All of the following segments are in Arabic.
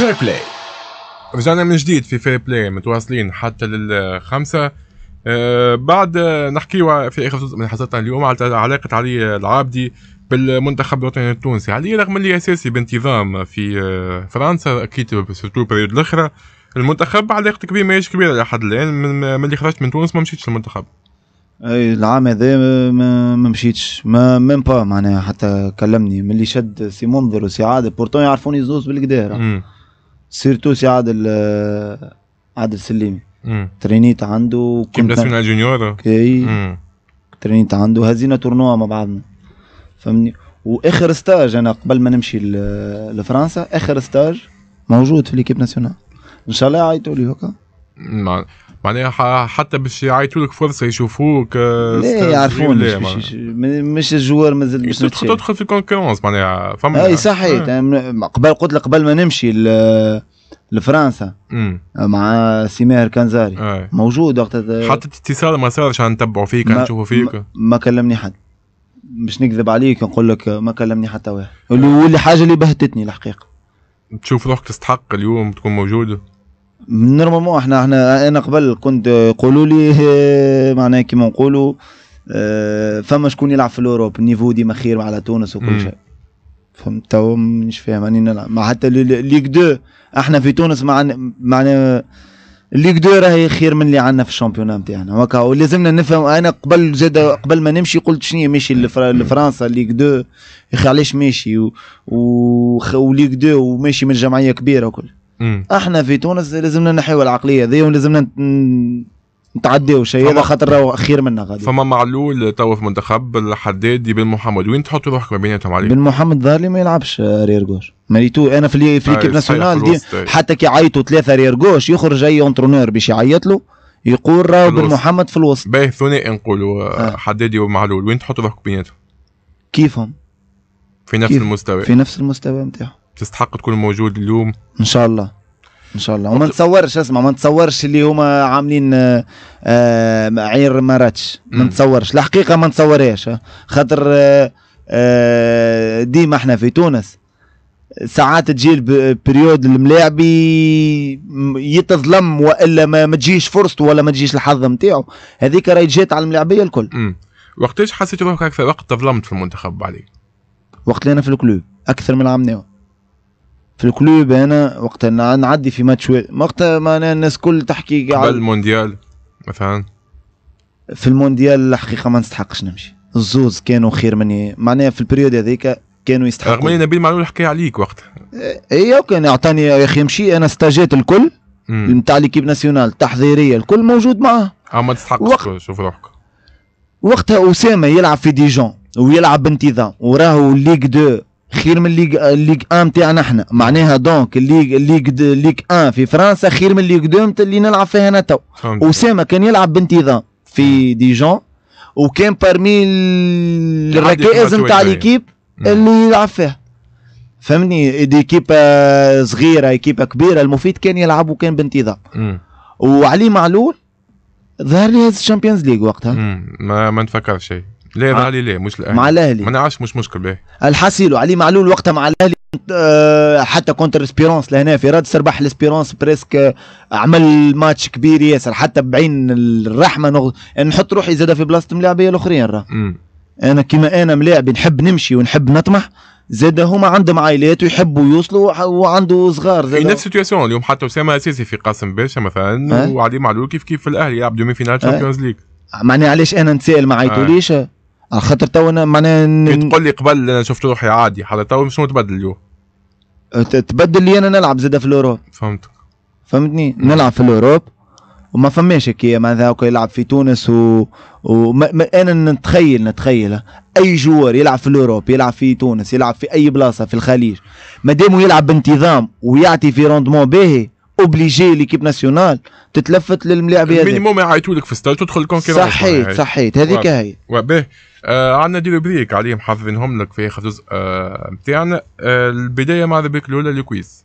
فير بلاي رجعنا من جديد في فير بلاي متواصلين حتى للخمسة آه بعد آه، نحكيو في اخر جزء من حصتنا اليوم على علاقة علي العابدي بالمنتخب الوطني التونسي علي رغم اللي اساسي بانتظام في آه، فرنسا اكيد سيرتو بريود الاخرى المنتخب علاقتك كبيرة ماهيش كبيرة لحد الان من اللي خرجت من تونس ما مشيتش للمنتخب اي العام هذا ما مشيتش ما ميم با معناها حتى كلمني ملي شد سي منظر وسي عادل بورتون يعرفوني زوز بالقدار سيرتو سي عادل آه، عادل سليمي ترينيت عنده كيف من الجونيور اي ترينيت عنده هزينا تورنوا مع بعضنا فهمني واخر ستاج انا قبل ما نمشي لفرنسا اخر ستاج موجود في ليكيب ناسيونال ان شاء الله يعيطوا لي هكا معناها حتى باش يعيطوا لك فرصه يشوفوك آه، لا يعرفون مش, الجوار مازال باش تدخل في كونكورونس معناها فما اي يعني. صحيح آه. قبل قلت لك قبل ما نمشي لفرنسا مع سي ماهر أي. موجود وقت حتى اتصال ما صارش نتبعوا فيك نشوفوا فيك ما, ما كلمني حد مش نكذب عليك نقول لك ما كلمني حتى واحد واللي حاجه اللي بهتتني الحقيقه تشوف روحك تستحق اليوم تكون موجوده نورمالمون احنا احنا انا قبل كنت يقولوا لي اه، معناها كيما نقولوا اه، فما شكون يلعب في الاوروب النيفو ديما خير على تونس وكل شيء فهمت تو مش فاهم اني نلعب مع حتى ليغ دو احنا في تونس معنا معنا ليغ دو راهي خير من اللي عندنا في الشامبيون نتاعنا هكا ولازمنا نفهم انا قبل زاد قبل ما نمشي قلت شنو ماشي لفرنسا ليغ دو يا اخي علاش ماشي وليغ دو وماشي من جمعيه كبيره وكل مم. احنا في تونس لازمنا نحيو العقليه هذه ولازمنا نتعداو شيء هذا خاطر راهو خير منا غادي فما معلول تو في منتخب الحدادي بن محمد وين تحط روحك ما بيناتهم عليه؟ بن محمد ظهر لي ما يلعبش آه، رير جوش مريتو انا في في طيب، ليكيب ناسيونال طيب. حتى كي عيطوا ثلاثه رير جوش يخرج اي اونترونور باش يعيط له يقول راهو بن محمد في الوسط باهي ثنائي نقولوا آه، آه. حدادي ومعلول وين تحطوا روحك بيناتهم؟ كيفهم في نفس كيف؟ المستوى في نفس المستوى نتاعهم تستحق تكون موجود اليوم ان شاء الله ان شاء الله وما نتصورش اسمع ما نتصورش اللي هما عاملين آه، آه، عير مراكش ما نتصورش الحقيقه ما نتصورهاش آه. خاطر ديما احنا في تونس ساعات تجي بريود الملاعبي يتظلم والا ما تجيش فرصته ولا ما تجيش الحظ نتاعو هذيك راهي جات على الملاعبيه الكل وقتاش حسيت روحك اكثر وقت تظلمت في المنتخب علي وقت اللي انا في الكلوب اكثر من عام ناوي في الكلوب انا وقت نعدي في ماتش وقت معناها الناس كل تحكي قاعد قبل المونديال مثلا في المونديال الحقيقه ما نستحقش نمشي الزوز كانوا خير مني معناها في البريود هذيك كانوا يستحقوا رغم ان نبيل معلول حكى عليك وقتها اي إيه، كان اعطاني يا اخي مشي انا استاجيت الكل نتاع ليكيب ناسيونال تحضيريه الكل موجود معاه اما تستحق وقت... شوف روحك وقتها اسامه يلعب في ديجون ويلعب بانتظام وراهو ليغ دو خير من الليغ ليغ 1 تاعنا احنا معناها دونك الليغ الليغ ليغ 1 في فرنسا خير من الليغ 2 اللي نلعب فيها انا تو اسامه كان يلعب بانتظام في ديجون وكان بارمي الركائز نتاع ليكيب اللي يلعب فيها فهمني ديكيب euh, صغيره ايكيب كبيره المفيد كان يلعب وكان بانتظام وعلي معلول ظهر لي هز الشامبيونز ليغ وقتها ما ما نتفكر شيء لا مع الاهلي لا مش الاهلي مع الاهلي ما نعرفش مش مشكل باهي الحسيلو علي معلول وقتها مع الاهلي آه، حتى كونتر سبيرونس لهنا في رادس ربح لسبيرونس بريسك آه، عمل ماتش كبير ياسر حتى بعين الرحمه نغ... يعني نحط روحي زاد في بلاصه ملاعبيه الاخرين راه انا كيما انا ملاعبي نحب نمشي ونحب نطمح زاد هما عندهم عائلات ويحبوا يوصلوا وعنده صغار زاد نفس السيتياسيون اليوم حتى اسامه اساسي في قاسم باشا مثلا وعلي معلول كيف كيف في الاهلي يلعب دومي فينال تشامبيونز ليج معناها علاش انا نتسائل ما عيطوليش خاطر توا معناها كي تقول لي قبل انا شفت روحي عادي حتى توا شنو تبدل اليوم؟ أه، تبدل لي انا نلعب زاده في الاوروب فهمت فهمتني نلعب في الاوروب وما فماش هكايا معناتها اوكي يلعب في تونس و, و... ما... ما... انا نتخيل نتخيل اي جوار يلعب في الاوروب يلعب في تونس يلعب في اي بلاصه في الخليج ما دام يلعب بانتظام ويعطي في روندمون باهي اوبليجي ليكيب ناسيونال تتلفت للملاعب هذا المينيموم يعيطوا لك في ستار تدخل كونكيرونس صحيت صحيت هذيك هي وباه آه عندنا دي بريك عليه محضرينهم لك في اخر جزء نتاعنا البدايه مع الروبريك الاولى الكويز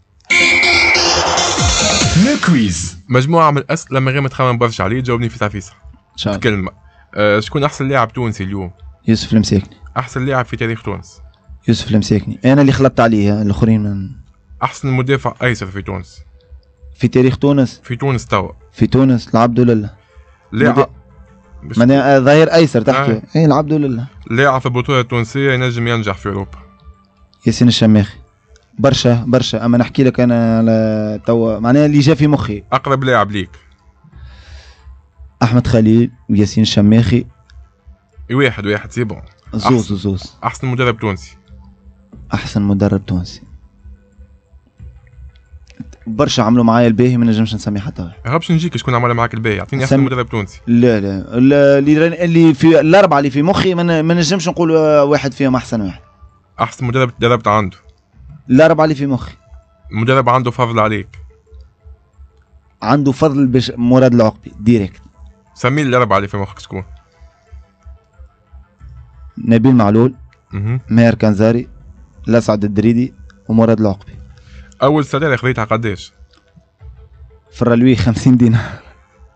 الكويز مجموعه من الاسئله من غير ما تخمم برشا عليه تجاوبني في تعفيسه ان شاء الله كلمه آه شكون احسن لاعب تونسي اليوم؟ يوسف المساكني احسن لاعب في تاريخ تونس يوسف المساكني انا اللي خلطت عليه الاخرين من... احسن مدافع ايسر في تونس في تاريخ تونس في تونس توا في تونس العبد لله لاعب معناها ظهير ايسر تحكي آه. ايه العبد لله لاعب في البطوله التونسيه ينجم ينجح في اوروبا ياسين الشماخي برشا برشا اما نحكي لك انا على توا معناها اللي جا في مخي اقرب لاعب ليك احمد خليل وياسين الشماخي واحد واحد سي بون زوز زوز احسن مدرب تونسي احسن مدرب تونسي برشا عملوا معايا الباهي ما نجمش نسمي حتى واحد. هابش نجيك شكون عمل معاك الباهي اعطيني احسن مدرب تونسي. لا لا اللي اللي في الاربعه اللي في مخي ما نجمش نقول آه، واحد فيهم احسن واحد. احسن مدرب دربت عنده. الاربعه اللي في مخي. المدرب عنده فضل عليك. عنده فضل باش مراد العقبي ديريكت. سمي الاربعه اللي في مخك شكون؟ نبيل معلول. ماهر كنزاري. الاسعد الدريدي ومراد العقبي. اول سالير خذيتها قداش؟ لوي 50 دينار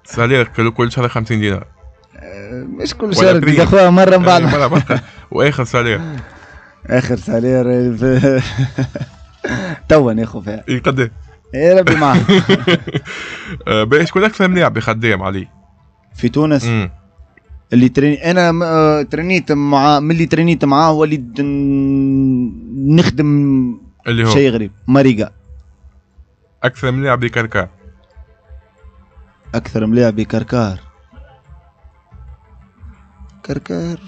سالير كل شهر 50 دينار آه، مش كل شهر اخويا مره إيه، من بعد واخر سالير اخر سالير توا ناخذ فيها قداش؟ يا إيه، إيه، ربي معاك باهي شكون اكثر ملاعب خدام علي؟ في تونس مم. اللي تريني انا آه، ترينيت مع ملي ترينيت معاه وليت نخدم اللي هو شيء غريب ماريجا اكثر من لاعب كركار اكثر من لاعب كركار كركار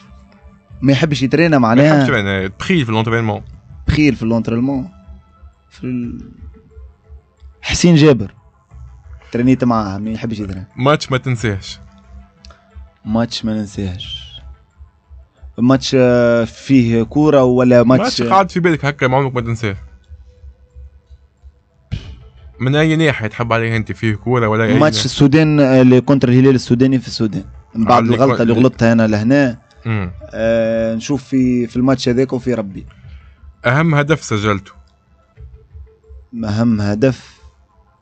ما يحبش يترينا معناها ما يحبش يترينا بخيل في لونترينمون بخيل في لونترينمون في ال... حسين جابر ترينيت معاه ما يحبش يترينا ماتش ما تنساهش ماتش ما ننساهش ماتش آه، فيه كوره ولا ماتش ماتش قاعد في بالك هكا ما عمرك ما تنساه من اي ناحيه تحب عليه انت فيه كوره ولا اي ماتش السودان اللي آه، كونتر الهلال السوداني في السودان من بعد الغلطه اللي غلطتها انا لهنا آه نشوف في في الماتش هذاك وفي ربي اهم هدف سجلته اهم هدف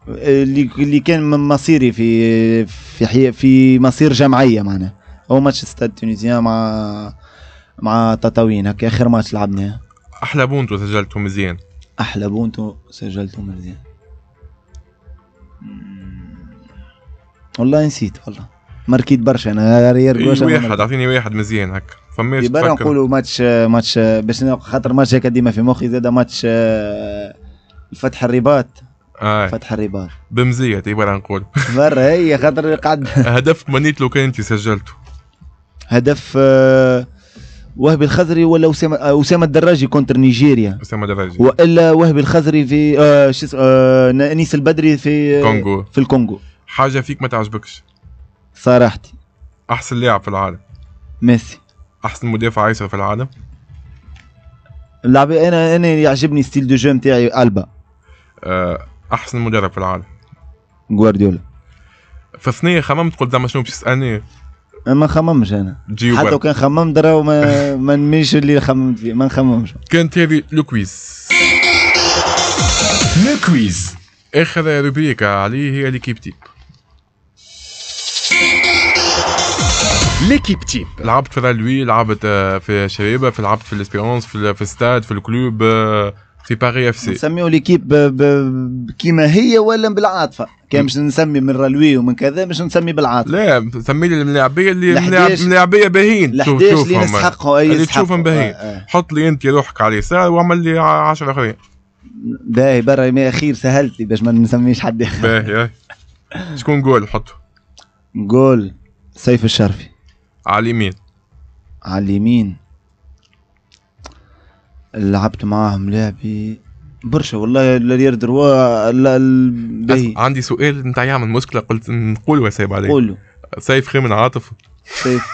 آه، اللي اللي كان من مصيري في في حي... في مصير جمعيه معنا هو ماتش ستاد تونيزيان مع مع تطاوين هكا اخر ماتش لعبناه احلى بونتو سجلته مزيان احلى بونتو سجلته مزيان والله نسيت والله ماركيت برشا انا غير إيه، واحد اعطيني واحد مزيان هكا فماش برا نقولوا ماتش ماتش باش خاطر ماتش هكا ديما في مخي زاد ماتش آه، الفتح الرباط آه. فتح الرباط بمزية برا نقول برا هي خاطر قعد هدف منيت لو كان انت سجلته هدف آه وهبي الخضري ولا اسامه آه، اسامه الدراجي كونتر نيجيريا اسامه الدراجي والا وهبي الخضري في آه شو آه نيس البدري في آه، كونغو في الكونغو حاجه فيك ما تعجبكش صراحتي احسن لاعب في العالم ميسي احسن مدافع ايسر في العالم اللعبة انا انا يعجبني ستيل دو جو نتاعي البا آه، احسن مدرب في العالم جوارديولا في الثنيه خممت قلت زعما شنو باش تسالني ما نخممش انا حتى لو كان خممت راهو ما, ما نميش اللي خممت فيه ما نخممش كانت هذه لو كويز لو كويز اخر روبريكا عليه هي ليكيب تيب ليكيب تيب لعبت في رالوي لعبت آه، في شبيبه في لعبت في الاسبيرونس في, في الستاد في الكلوب آه، في باري اف سي نسميو ليكيب كيما هي ولا بالعاطفه كان باش نسمي من رلوي ومن كذا باش نسمي بالعاطفه لا سمي لي الملاعبيه اللي ملاعبيه باهين شوف اللي اي اللي تشوفهم باهين آه،, آه. حط لي انت روحك على اليسار واعمل لي 10 اخرين باهي برا ما خير سهلت لي باش ما نسميش حد اخر باهي شكون جول حطه جول سيف الشرفي على اليمين على اليمين لعبت معاهم لعبي برشا والله الريال دروا عندي سؤال نتاع يعمل مشكله قلت نقول سايب عليه قولوا سيف خير من عاطف سيف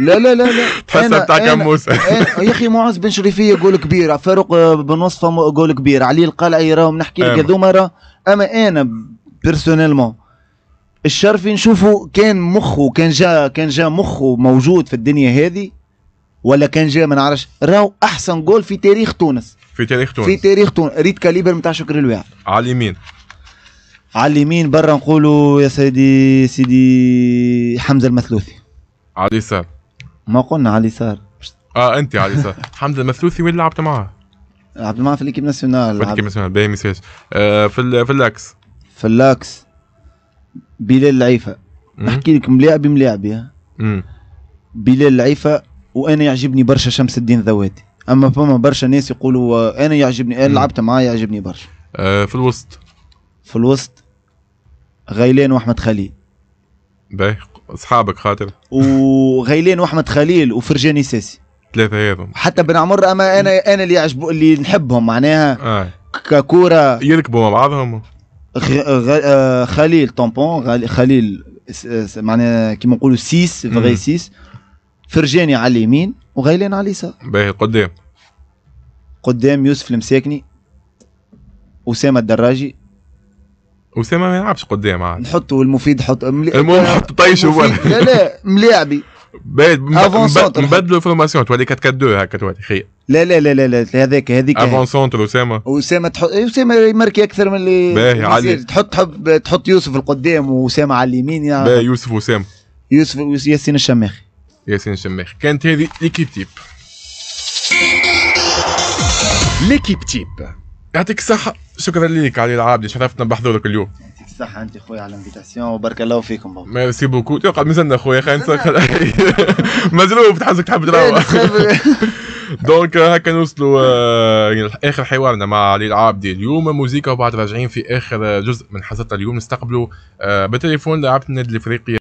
لا لا لا لا تحس بتاع كم موسى يا اخي معز بن شريفيه جول كبير فاروق بن وصفه جول كبير علي القلعي راهم نحكي لك هذوما راه اما انا بيرسونيلمون الشرفي نشوفه كان مخه كان جا كان جا مخه موجود في الدنيا هذه ولا كان جاي ما نعرفش راهو احسن جول في تاريخ تونس في تاريخ تونس في تاريخ تونس ريت كاليبر نتاع شكري الواعي على اليمين على اليمين برا نقولوا يا سيدي سيدي حمزه المثلوثي على اليسار ما قلنا على اليسار اه انت على اليسار حمزه المثلوثي وين لعبت معاه؟ لعبت معاه في الاكيب ناسيونال في الاكيب ناسيونال باهي مساج آه في في اللاكس في اللاكس بلال العيفه نحكي لك ملاعبي ملاعبي بلال العيفه وانا يعجبني برشا شمس الدين ذواتي اما فما برشا ناس يقولوا انا يعجبني انا لعبت معاه يعجبني برشا آه في الوسط في الوسط غيلان واحمد خليل باهي اصحابك خاطر وغيلان واحمد خليل وفرجاني ساسي ثلاثة هذم حتى بن عمر اما انا انا اللي يعجبو اللي نحبهم معناها آه. ككورة يركبوا مع بعضهم غ... آه، غ... آه خليل طومبون غ... خليل س... آه، س... معناها كيما نقولوا سيس فغي سيس فرجاني على اليمين وغيلان على اليسار باهي قدام قدام يوسف المساكني اسامه الدراجي اسامه ما يلعبش قدام عاد نحطوا المفيد حط ملي... المهم حط طيش هو لا لا ملاعبي بعد نبدلوا الفورماسيون تولي 4 4 2 هكا تولي خير لا لا لا لا هذاك هذيك افون سونتر اسامه اسامه تحط إيه، اسامه يمركي اكثر من اللي باهي علي تحط تحط يوسف القدام واسامه على اليمين يعني باهي يوسف واسامه يوسف ياسين الشماخي ياسين شماخ كانت هذه ليكيب تيب ليكيب تيب يعطيك الصحة شكرا لك علي العابد شرفتنا بحضورك اليوم يعطيك الصحة أنت خويا على الانفيتاسيون وبارك الله فيكم بابا ميرسي بوكو تقعد مازلنا خويا خاين مزروب تحسك تحب تروح دونك euh, هكا نوصلوا euh, اخر حوارنا مع علي العابدي اليوم موزيكا وبعد راجعين في اخر آه، جزء من حصتنا اليوم نستقبلوا آه، بالتليفون بالتليفون النادي الافريقي